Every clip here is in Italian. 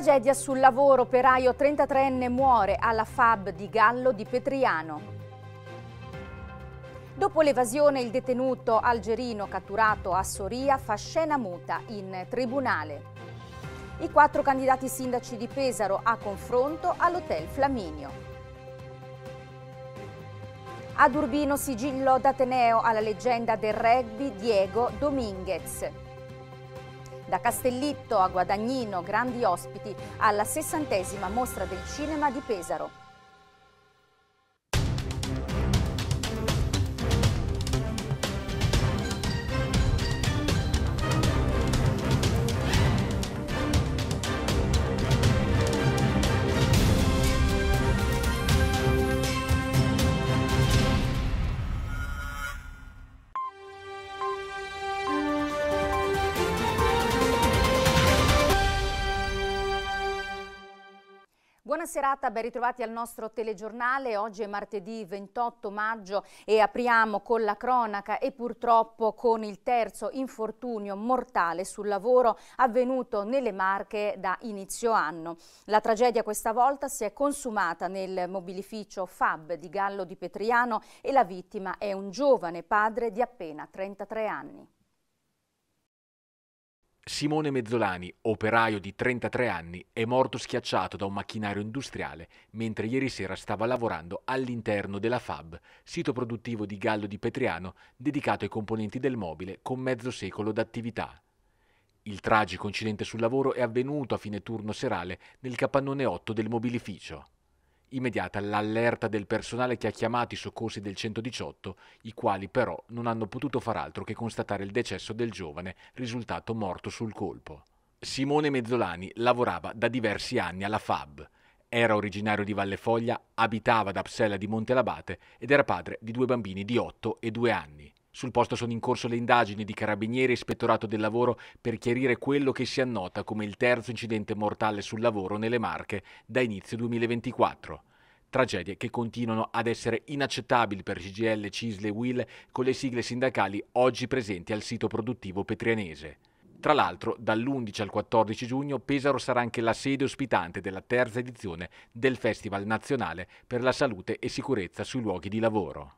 Tragedia sul lavoro, operaio 33enne muore alla FAB di Gallo di Petriano. Dopo l'evasione il detenuto algerino catturato a Soria fa scena muta in tribunale. I quattro candidati sindaci di Pesaro a confronto all'Hotel Flaminio. Ad Urbino sigillo d'Ateneo alla leggenda del rugby Diego Dominguez. Da Castellitto a Guadagnino, grandi ospiti alla sessantesima mostra del cinema di Pesaro. Buona serata, ben ritrovati al nostro telegiornale. Oggi è martedì 28 maggio e apriamo con la cronaca e purtroppo con il terzo infortunio mortale sul lavoro avvenuto nelle Marche da inizio anno. La tragedia questa volta si è consumata nel mobilificio FAB di Gallo di Petriano e la vittima è un giovane padre di appena 33 anni. Simone Mezzolani, operaio di 33 anni, è morto schiacciato da un macchinario industriale mentre ieri sera stava lavorando all'interno della FAB, sito produttivo di Gallo di Petriano dedicato ai componenti del mobile con mezzo secolo d'attività. Il tragico incidente sul lavoro è avvenuto a fine turno serale nel capannone 8 del mobilificio immediata l'allerta del personale che ha chiamato i soccorsi del 118, i quali però non hanno potuto far altro che constatare il decesso del giovane risultato morto sul colpo. Simone Mezzolani lavorava da diversi anni alla FAB. Era originario di Valle Foglia, abitava ad Apsella di Montelabate ed era padre di due bambini di 8 e 2 anni. Sul posto sono in corso le indagini di Carabinieri e Ispettorato del Lavoro per chiarire quello che si annota come il terzo incidente mortale sul lavoro nelle Marche da inizio 2024 tragedie che continuano ad essere inaccettabili per CGL, Cisle e Will con le sigle sindacali oggi presenti al sito produttivo petrianese. Tra l'altro, dall'11 al 14 giugno Pesaro sarà anche la sede ospitante della terza edizione del Festival Nazionale per la Salute e Sicurezza sui luoghi di lavoro.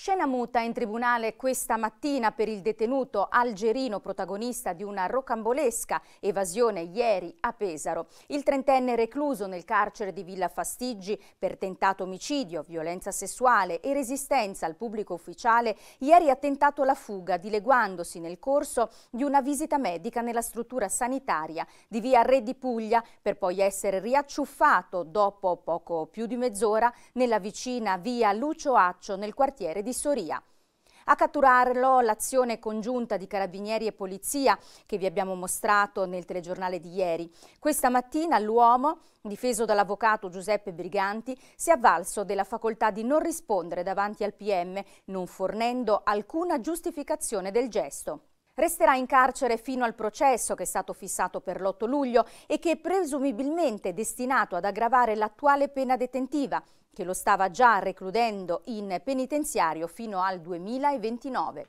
Scena muta in tribunale questa mattina per il detenuto algerino protagonista di una rocambolesca evasione ieri a Pesaro. Il trentenne recluso nel carcere di Villa Fastiggi per tentato omicidio, violenza sessuale e resistenza al pubblico ufficiale ieri ha tentato la fuga dileguandosi nel corso di una visita medica nella struttura sanitaria di Via Re di Puglia per poi essere riacciuffato dopo poco più di mezz'ora nella vicina Via Lucio Accio nel quartiere di di Soria. A catturarlo l'azione congiunta di carabinieri e polizia che vi abbiamo mostrato nel telegiornale di ieri. Questa mattina l'uomo, difeso dall'avvocato Giuseppe Briganti, si è avvalso della facoltà di non rispondere davanti al PM, non fornendo alcuna giustificazione del gesto. Resterà in carcere fino al processo che è stato fissato per l'8 luglio e che è presumibilmente destinato ad aggravare l'attuale pena detentiva, che lo stava già recludendo in penitenziario fino al 2029.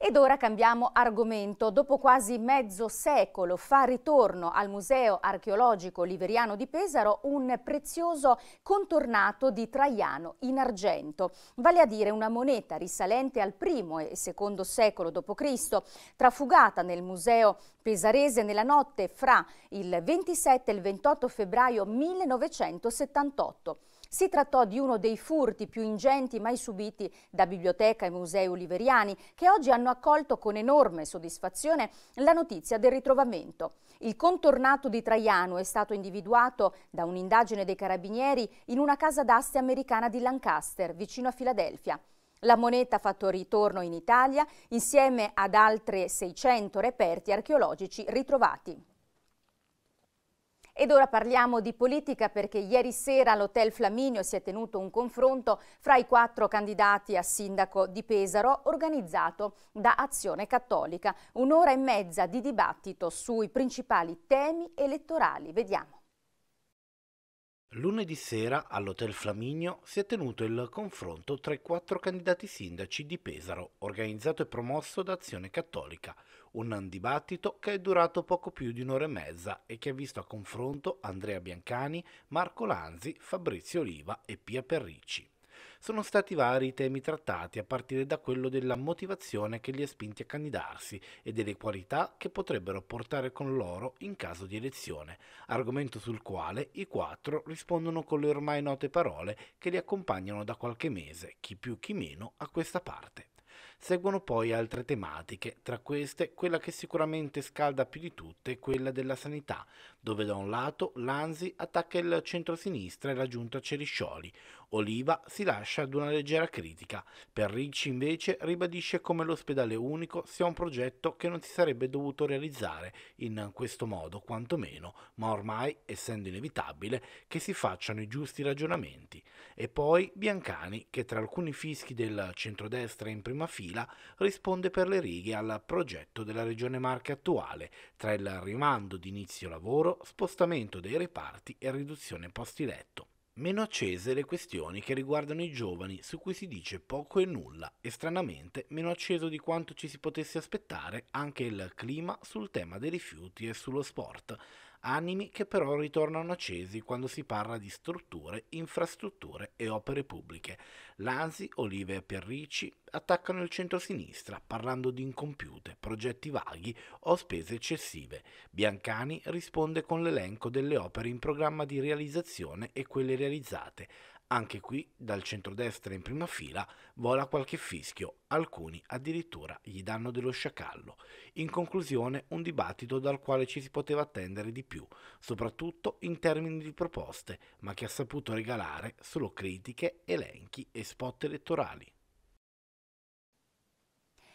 Ed ora cambiamo argomento. Dopo quasi mezzo secolo fa ritorno al Museo archeologico Liveriano di Pesaro un prezioso contornato di Traiano in argento, vale a dire una moneta risalente al primo e secondo secolo d.C., trafugata nel Museo pesarese nella notte fra il 27 e il 28 febbraio 1978. Si trattò di uno dei furti più ingenti mai subiti da biblioteca e musei oliveriani, che oggi hanno accolto con enorme soddisfazione la notizia del ritrovamento. Il contornato di Traiano è stato individuato da un'indagine dei carabinieri in una casa d'aste americana di Lancaster, vicino a Filadelfia. La moneta ha fatto ritorno in Italia insieme ad altre 600 reperti archeologici ritrovati. Ed ora parliamo di politica perché ieri sera all'Hotel Flaminio si è tenuto un confronto fra i quattro candidati a sindaco di Pesaro organizzato da Azione Cattolica. Un'ora e mezza di dibattito sui principali temi elettorali. Vediamo. Lunedì sera all'Hotel Flaminio si è tenuto il confronto tra i quattro candidati sindaci di Pesaro, organizzato e promosso da Azione Cattolica, un dibattito che è durato poco più di un'ora e mezza e che ha visto a confronto Andrea Biancani, Marco Lanzi, Fabrizio Oliva e Pia Perricci. Sono stati vari i temi trattati a partire da quello della motivazione che li ha spinti a candidarsi e delle qualità che potrebbero portare con loro in caso di elezione, argomento sul quale i quattro rispondono con le ormai note parole che li accompagnano da qualche mese, chi più chi meno, a questa parte. Seguono poi altre tematiche, tra queste quella che sicuramente scalda più di tutte quella della sanità, dove da un lato l'ANSI attacca il centro-sinistra e la giunta Ceriscioli, Oliva si lascia ad una leggera critica. Per Ricci invece ribadisce come l'ospedale unico sia un progetto che non si sarebbe dovuto realizzare in questo modo, quantomeno, ma ormai, essendo inevitabile, che si facciano i giusti ragionamenti. E poi Biancani, che tra alcuni fischi del centrodestra in prima fila, risponde per le righe al progetto della Regione Marche attuale, tra il rimando di inizio lavoro, spostamento dei reparti e riduzione posti letto. Meno accese le questioni che riguardano i giovani, su cui si dice poco e nulla, e stranamente meno acceso di quanto ci si potesse aspettare anche il clima sul tema dei rifiuti e sullo sport, animi che però ritornano accesi quando si parla di strutture, infrastrutture e opere pubbliche. Lanzi, Olive e Perrici attaccano il centro-sinistra parlando di incompiute, progetti vaghi o spese eccessive. Biancani risponde con l'elenco delle opere in programma di realizzazione e quelle realizzate, anche qui, dal centrodestra in prima fila, vola qualche fischio, alcuni addirittura gli danno dello sciacallo. In conclusione, un dibattito dal quale ci si poteva attendere di più, soprattutto in termini di proposte, ma che ha saputo regalare solo critiche, elenchi e spot elettorali.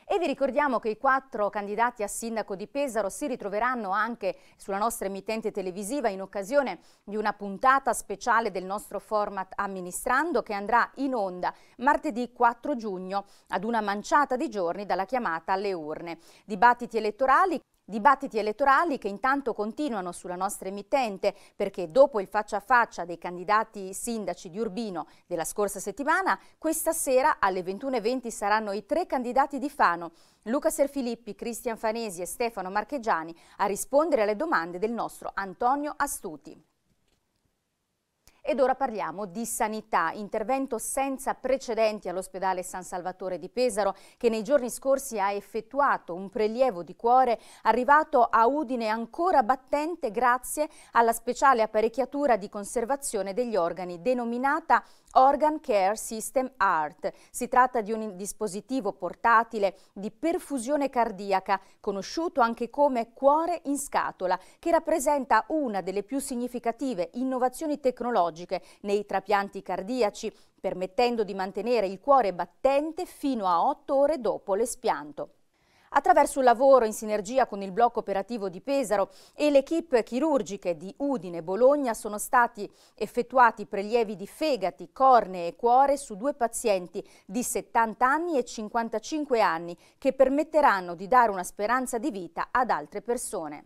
E vi ricordiamo che i quattro candidati a sindaco di Pesaro si ritroveranno anche sulla nostra emittente televisiva in occasione di una puntata speciale del nostro format Amministrando che andrà in onda martedì 4 giugno ad una manciata di giorni dalla chiamata alle urne. Dibattiti elettorali Dibattiti elettorali che intanto continuano sulla nostra emittente perché dopo il faccia a faccia dei candidati sindaci di Urbino della scorsa settimana, questa sera alle 21.20 saranno i tre candidati di Fano, Luca Serfilippi, Cristian Fanesi e Stefano Marchegiani a rispondere alle domande del nostro Antonio Astuti. Ed ora parliamo di sanità, intervento senza precedenti all'ospedale San Salvatore di Pesaro che nei giorni scorsi ha effettuato un prelievo di cuore arrivato a Udine ancora battente grazie alla speciale apparecchiatura di conservazione degli organi denominata Organ Care System ART. Si tratta di un dispositivo portatile di perfusione cardiaca, conosciuto anche come cuore in scatola, che rappresenta una delle più significative innovazioni tecnologiche nei trapianti cardiaci, permettendo di mantenere il cuore battente fino a 8 ore dopo l'espianto. Attraverso un lavoro in sinergia con il blocco operativo di Pesaro e le equip chirurgiche di Udine e Bologna sono stati effettuati prelievi di fegati, corne e cuore su due pazienti di 70 anni e 55 anni che permetteranno di dare una speranza di vita ad altre persone.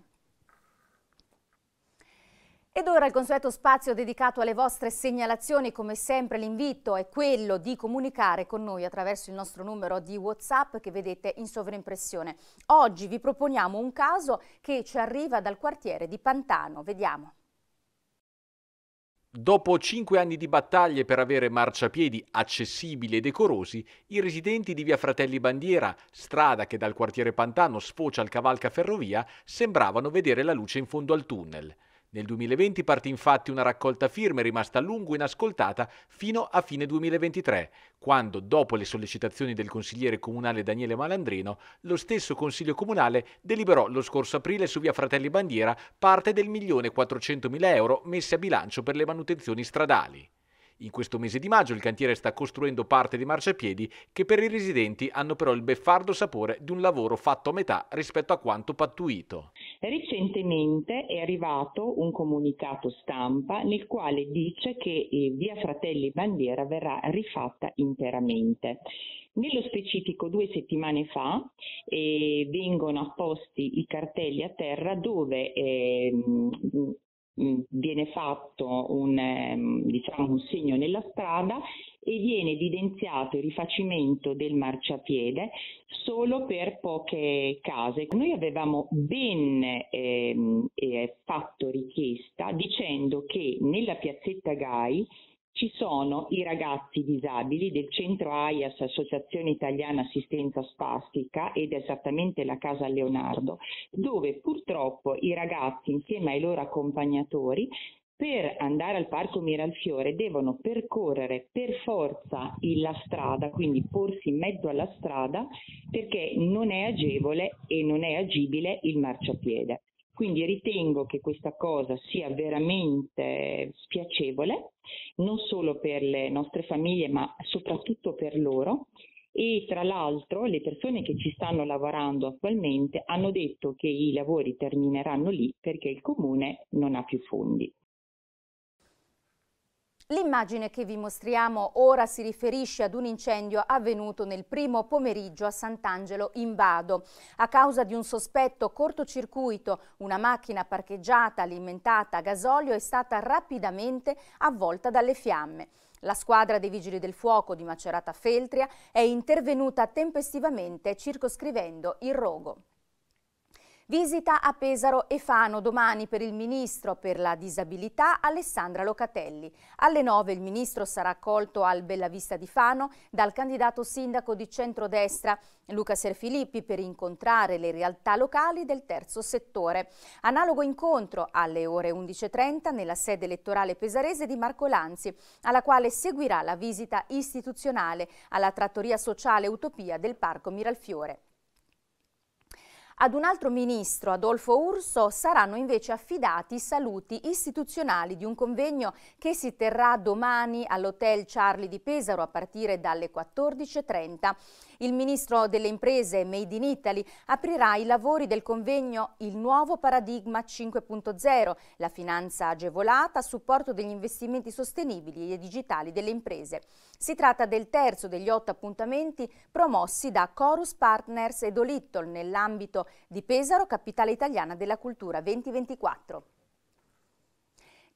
Ed ora il consueto spazio dedicato alle vostre segnalazioni, come sempre l'invito è quello di comunicare con noi attraverso il nostro numero di Whatsapp che vedete in sovrimpressione. Oggi vi proponiamo un caso che ci arriva dal quartiere di Pantano, vediamo. Dopo cinque anni di battaglie per avere marciapiedi accessibili e decorosi, i residenti di via Fratelli Bandiera, strada che dal quartiere Pantano sfocia al cavalca ferrovia, sembravano vedere la luce in fondo al tunnel. Nel 2020 parte infatti una raccolta firme rimasta a lungo inascoltata fino a fine 2023, quando, dopo le sollecitazioni del consigliere comunale Daniele Malandrino, lo stesso Consiglio Comunale deliberò lo scorso aprile su via Fratelli Bandiera parte del 1.400.000 euro messi a bilancio per le manutenzioni stradali. In questo mese di maggio il cantiere sta costruendo parte dei marciapiedi che per i residenti hanno però il beffardo sapore di un lavoro fatto a metà rispetto a quanto pattuito. Recentemente è arrivato un comunicato stampa nel quale dice che eh, via Fratelli Bandiera verrà rifatta interamente. Nello specifico due settimane fa eh, vengono apposti i cartelli a terra dove eh, Mm, viene fatto un, ehm, diciamo, un segno nella strada e viene evidenziato il rifacimento del marciapiede solo per poche case. Noi avevamo ben ehm, eh, fatto richiesta dicendo che nella piazzetta Gai ci sono i ragazzi disabili del centro AIAS, Associazione Italiana Assistenza Spastica, ed esattamente la Casa Leonardo, dove purtroppo i ragazzi insieme ai loro accompagnatori per andare al parco Miralfiore devono percorrere per forza la strada, quindi porsi in mezzo alla strada perché non è agevole e non è agibile il marciapiede. Quindi ritengo che questa cosa sia veramente spiacevole, non solo per le nostre famiglie, ma soprattutto per loro. E tra l'altro le persone che ci stanno lavorando attualmente hanno detto che i lavori termineranno lì perché il comune non ha più fondi. L'immagine che vi mostriamo ora si riferisce ad un incendio avvenuto nel primo pomeriggio a Sant'Angelo in Vado. A causa di un sospetto cortocircuito, una macchina parcheggiata alimentata a gasolio è stata rapidamente avvolta dalle fiamme. La squadra dei Vigili del Fuoco di Macerata Feltria è intervenuta tempestivamente circoscrivendo il rogo. Visita a Pesaro e Fano domani per il Ministro per la Disabilità Alessandra Locatelli. Alle 9 il Ministro sarà accolto al Bella Vista di Fano dal candidato sindaco di centrodestra Luca Serfilippi per incontrare le realtà locali del terzo settore. Analogo incontro alle ore 11.30 nella sede elettorale pesarese di Marco Lanzi, alla quale seguirà la visita istituzionale alla trattoria sociale Utopia del Parco Miralfiore. Ad un altro ministro, Adolfo Urso, saranno invece affidati i saluti istituzionali di un convegno che si terrà domani all'Hotel Charlie di Pesaro a partire dalle 14.30. Il ministro delle imprese Made in Italy aprirà i lavori del convegno Il nuovo paradigma 5.0, la finanza agevolata a supporto degli investimenti sostenibili e digitali delle imprese. Si tratta del terzo degli otto appuntamenti promossi da Chorus Partners e Dolittle nell'ambito di Pesaro, capitale italiana della cultura 2024.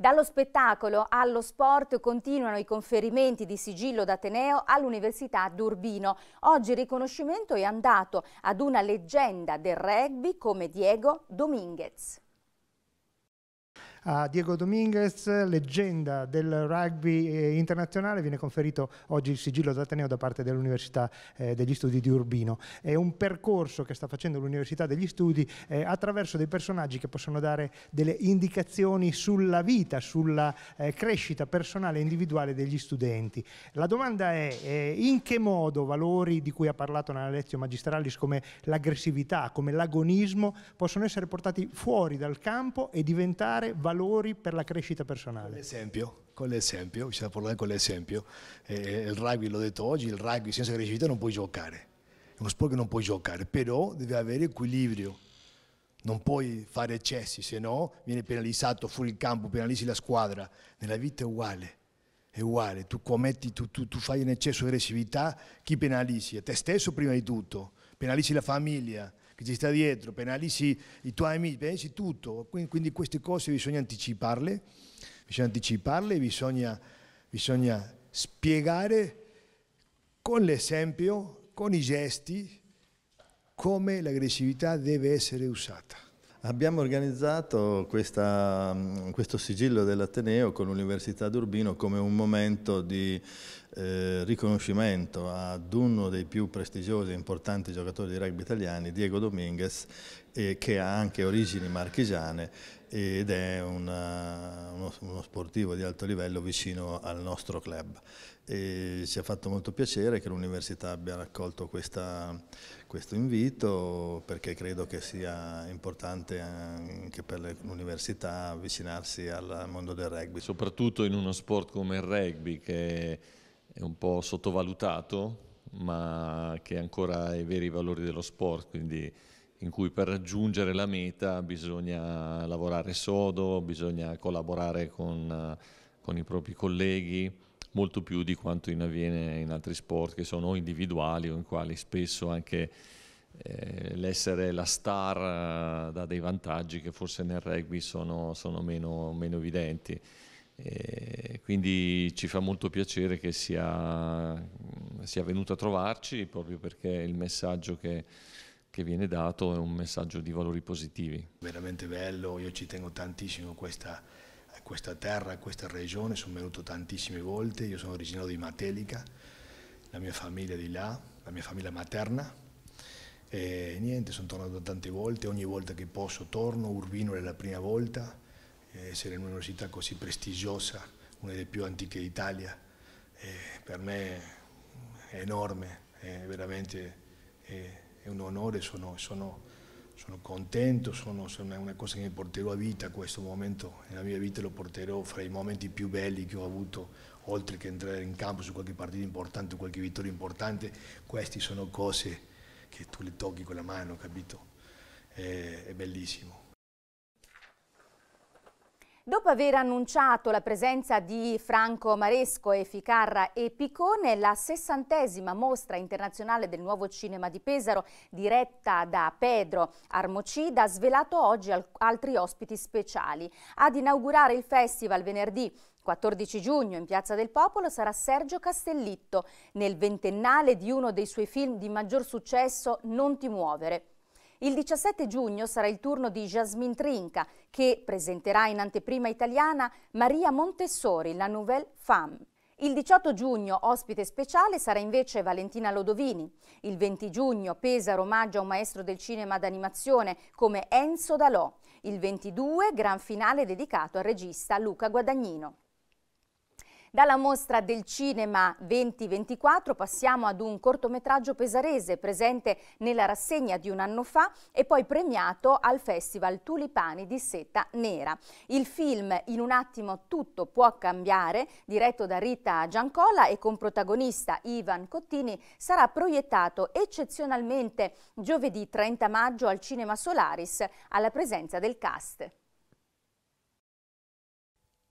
Dallo spettacolo allo sport continuano i conferimenti di sigillo d'Ateneo all'Università d'Urbino. Oggi il riconoscimento è andato ad una leggenda del rugby come Diego Dominguez. A Diego Dominguez, leggenda del rugby eh, internazionale, viene conferito oggi il sigillo d'Ateneo da parte dell'Università eh, degli Studi di Urbino. È un percorso che sta facendo l'Università degli Studi eh, attraverso dei personaggi che possono dare delle indicazioni sulla vita, sulla crescita personale e individuale degli studenti. La domanda è in che modo valori di cui ha parlato nella lezione magistralis come l'aggressività, come l'agonismo possono essere portati fuori dal campo e diventare valori valori per la crescita personale. Con l'esempio, con l'esempio, bisogna parlare con l'esempio. Eh, eh, il rugby, l'ho detto oggi, il rugby senza crescita non puoi giocare. È uno sport che non puoi giocare, però deve avere equilibrio. Non puoi fare eccessi, se no viene penalizzato fuori il campo, penalizzi la squadra. Nella vita è uguale è uguale, tu commetti, tu, tu, tu, fai un eccesso di aggressività, chi penalizzi? Te stesso prima di tutto, penalizzi la famiglia, che ci sta dietro, penalizzi i tuoi amici, penalizzi tutto. Quindi, quindi queste cose bisogna anticiparle, bisogna anticiparle, bisogna, bisogna spiegare con l'esempio, con i gesti, come l'aggressività deve essere usata. Abbiamo organizzato questa, questo sigillo dell'Ateneo con l'Università d'Urbino come un momento di eh, riconoscimento ad uno dei più prestigiosi e importanti giocatori di rugby italiani, Diego Dominguez, eh, che ha anche origini marchigiane ed è una, uno, uno, sportivo di alto livello vicino al nostro club. E ci ha fatto molto piacere che l'Università abbia raccolto questa questo invito perché credo che sia importante anche per l'università avvicinarsi al mondo del rugby. Soprattutto in uno sport come il rugby che è un po' sottovalutato ma che ancora ha i veri valori dello sport, quindi in cui per raggiungere la meta bisogna lavorare sodo, bisogna collaborare con, con i propri colleghi molto più di quanto in avviene in altri sport che sono individuali o in quali spesso anche eh, l'essere la star eh, dà dei vantaggi che forse nel rugby sono, sono meno, meno, evidenti. E eh, quindi ci fa molto piacere che sia, sia venuto a trovarci proprio perché il messaggio che, che viene dato è un messaggio di valori positivi. Veramente bello, io ci tengo tantissimo a questa questa terra, questa regione, sono venuto tantissime volte, io sono originario di Matelica, la mia famiglia è di là, la mia famiglia materna, e niente, sono tornato tante volte, ogni volta che posso torno, Urbino è la prima volta, essere in un'università così prestigiosa, una delle più antiche d'Italia, eh, per me è enorme, è veramente è, è un onore, sono, sono sono contento, sono, sono, è una cosa che mi porterò a vita questo momento, nella mia vita lo porterò fra i momenti più belli che ho avuto, oltre che entrare in campo su qualche partita importante, qualche vittoria importante, queste sono cose che tu le tocchi con la mano, capito? è, è bellissimo. Dopo aver annunciato la presenza di Franco Maresco e Ficarra e Picone, la sessantesima mostra internazionale del nuovo cinema di Pesaro, diretta da Pedro Armocida, ha svelato oggi altri ospiti speciali. Ad inaugurare il festival venerdì 14 giugno in Piazza del Popolo sarà Sergio Castellitto nel ventennale di uno dei suoi film di maggior successo Non ti muovere. Il 17 giugno sarà il turno di Jasmine Trinca, che presenterà in anteprima italiana Maria Montessori, la nouvelle femme. Il 18 giugno ospite speciale sarà invece Valentina Lodovini. Il 20 giugno pesa Pesaro a un maestro del cinema d'animazione come Enzo Dalò. Il 22 gran finale dedicato al regista Luca Guadagnino. Dalla mostra del cinema 2024 passiamo ad un cortometraggio pesarese presente nella rassegna di un anno fa e poi premiato al Festival Tulipani di Seta Nera. Il film In un attimo tutto può cambiare, diretto da Rita Giancola e con protagonista Ivan Cottini, sarà proiettato eccezionalmente giovedì 30 maggio al Cinema Solaris alla presenza del cast.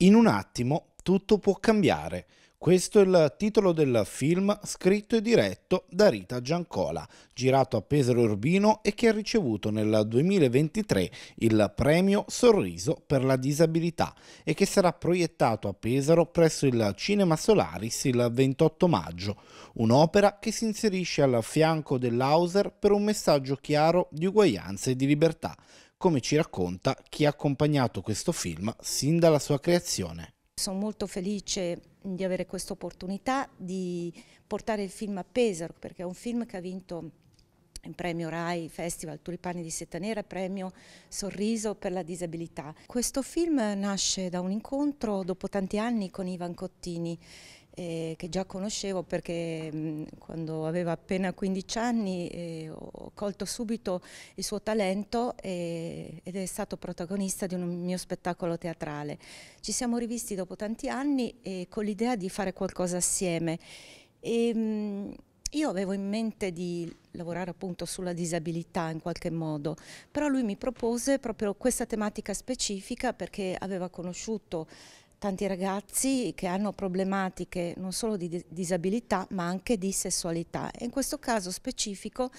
In un attimo tutto può cambiare. Questo è il titolo del film scritto e diretto da Rita Giancola, girato a Pesaro Urbino e che ha ricevuto nel 2023 il premio Sorriso per la disabilità e che sarà proiettato a Pesaro presso il Cinema Solaris il 28 maggio, un'opera che si inserisce al fianco dell'Hauser per un messaggio chiaro di uguaglianza e di libertà, come ci racconta chi ha accompagnato questo film sin dalla sua creazione. Sono molto felice di avere questa opportunità di portare il film a Pesaro, perché è un film che ha vinto il premio RAI Festival Tulipani di Seta Nera, premio Sorriso per la disabilità. Questo film nasce da un incontro dopo tanti anni con Ivan Cottini eh, che già conoscevo perché mh, mm, quando aveva appena 15 anni eh, ho colto subito il suo talento e, ed è stato protagonista di un mio spettacolo teatrale. Ci siamo rivisti dopo tanti anni eh, con l'idea di fare qualcosa assieme. E, mh, mm, io avevo in mente di lavorare appunto sulla disabilità in qualche modo, però lui mi propose proprio questa tematica specifica perché aveva conosciuto tanti ragazzi che hanno problematiche non solo di disabilità ma anche di sessualità e in questo caso specifico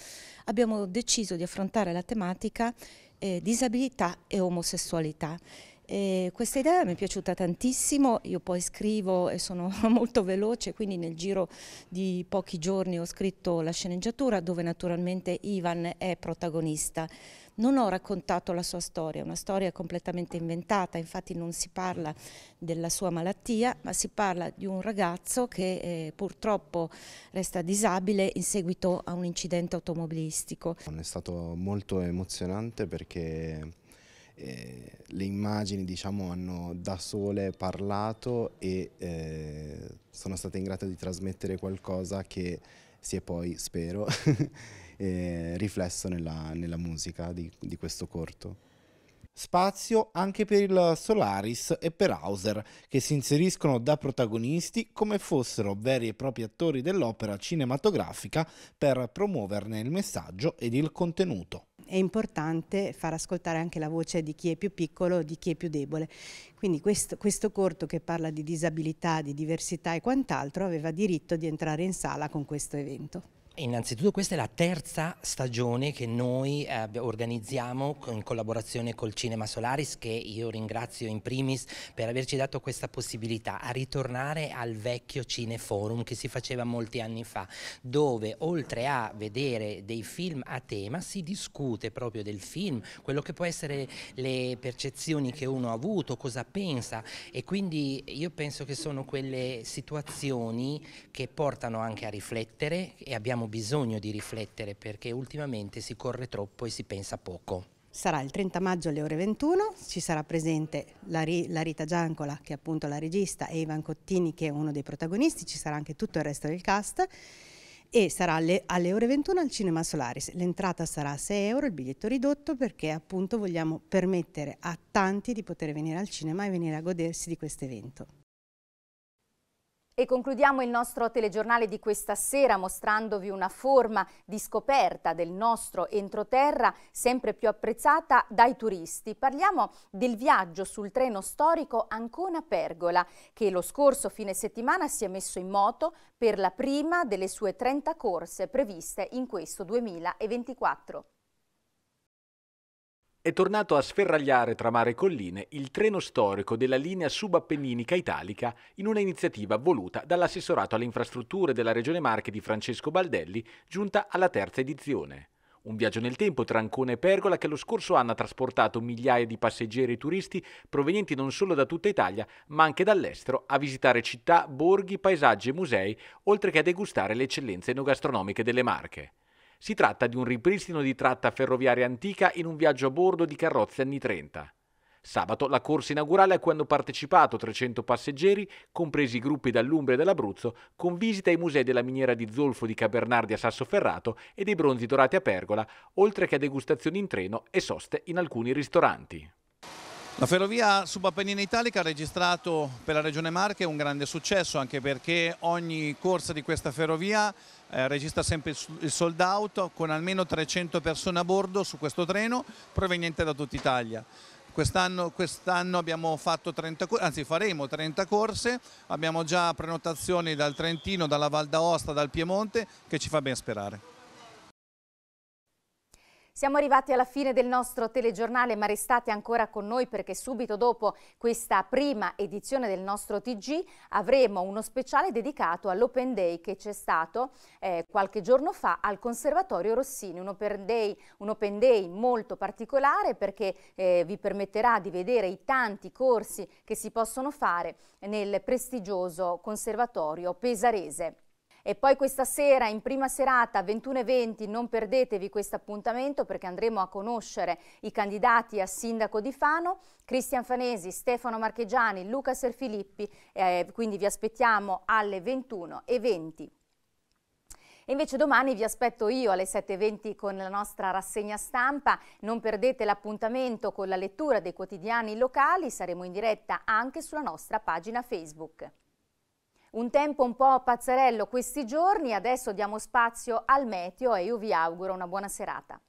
abbiamo deciso di affrontare la tematica eh, disabilità e omosessualità. E questa idea mi è piaciuta tantissimo, io poi scrivo e sono molto veloce, quindi nel giro di pochi giorni ho scritto la sceneggiatura dove naturalmente Ivan è protagonista non ho raccontato la sua storia, una storia completamente inventata, infatti non si parla della sua malattia, ma si parla di un ragazzo che eh, purtroppo resta disabile in seguito a un incidente automobilistico. È stato molto emozionante perché eh, le immagini diciamo, hanno da sole parlato e eh, sono state in grado di trasmettere qualcosa che si è poi, spero, eh, riflesso nella, nella musica di, di questo corto spazio anche per il Solaris e per Hauser, che si inseriscono da protagonisti come fossero veri e propri attori dell'opera cinematografica per promuoverne il messaggio ed il contenuto. È importante far ascoltare anche la voce di chi è più piccolo, di chi è più debole. Quindi questo, questo corto che parla di disabilità, di diversità e quant'altro aveva diritto di entrare in sala con questo evento. Innanzitutto questa è la terza stagione che noi eh, organizziamo in collaborazione col Cinema Solaris che io ringrazio in primis per averci dato questa possibilità a ritornare al vecchio Cineforum che si faceva molti anni fa dove oltre a vedere dei film a tema si discute proprio del film, quello che può essere le percezioni che uno ha avuto, cosa pensa e quindi io penso che sono quelle situazioni che portano anche a riflettere e abbiamo abbiamo bisogno di riflettere perché ultimamente si corre troppo e si pensa poco. Sarà il 30 maggio alle ore 21, ci sarà presente la, la Rita Giancola che è appunto la regista e Ivan Cottini che è uno dei protagonisti, ci sarà anche tutto il resto del cast e sarà alle, alle ore 21 al Cinema Solaris. L'entrata sarà a 6 euro, il biglietto ridotto perché appunto vogliamo permettere a tanti di poter venire al cinema e venire a godersi di questo evento. E concludiamo il nostro telegiornale di questa sera mostrandovi una forma di scoperta del nostro entroterra sempre più apprezzata dai turisti. Parliamo del viaggio sul treno storico Ancona-Pergola che lo scorso fine settimana si è messo in moto per la prima delle sue 30 corse previste in questo 2024. È tornato a sferragliare tra mare e colline il treno storico della linea subappenninica italica in una iniziativa voluta dall'assessorato alle infrastrutture della Regione Marche di Francesco Baldelli, giunta alla terza edizione. Un viaggio nel tempo tra Ancona e Pergola che lo scorso anno ha trasportato migliaia di passeggeri e turisti provenienti non solo da tutta Italia, ma anche dall'estero, a visitare città, borghi, paesaggi e musei, oltre che a degustare le eccellenze enogastronomiche delle Marche. Si tratta di un ripristino di tratta ferroviaria antica in un viaggio a bordo di carrozze anni 30. Sabato la corsa inaugurale a cui hanno partecipato 300 passeggeri, compresi gruppi dall'Umbria e dall'Abruzzo, con visita ai musei della miniera di zolfo di Cabernardi a Sassoferrato e dei bronzi dorati a Pergola, oltre che a degustazioni in treno e soste in alcuni ristoranti. La ferrovia subappennina italica ha registrato per la Regione Marche un grande successo anche perché ogni corsa di questa ferrovia eh, registra sempre il sold out con almeno 300 persone a bordo su questo treno proveniente da tutta Italia. Quest'anno quest abbiamo fatto 30, anzi faremo 30 corse, abbiamo già prenotazioni dal Trentino, dalla Val d'Aosta, dal Piemonte che ci fa ben sperare. Siamo arrivati alla fine del nostro telegiornale, ma restate ancora con noi perché subito dopo questa prima edizione del nostro TG avremo uno speciale dedicato all'Open Day che c'è stato eh, qualche giorno fa al Conservatorio Rossini. Un Open Day, un open day molto particolare perché eh, vi permetterà di vedere i tanti corsi che si possono fare nel prestigioso Conservatorio Pesarese. E poi questa sera in prima serata 21.20 non perdetevi questo appuntamento perché andremo a conoscere i candidati a sindaco di Fano, Cristian Fanesi, Stefano Marchegiani, Luca Serfilippi, eh, quindi vi aspettiamo alle 21.20. Invece domani vi aspetto io alle 7.20 con la nostra rassegna stampa. Non perdete l'appuntamento con la lettura dei quotidiani locali, saremo in diretta anche sulla nostra pagina Facebook. Un tempo un po' pazzerello questi giorni, adesso diamo spazio al meteo e io vi auguro una buona serata.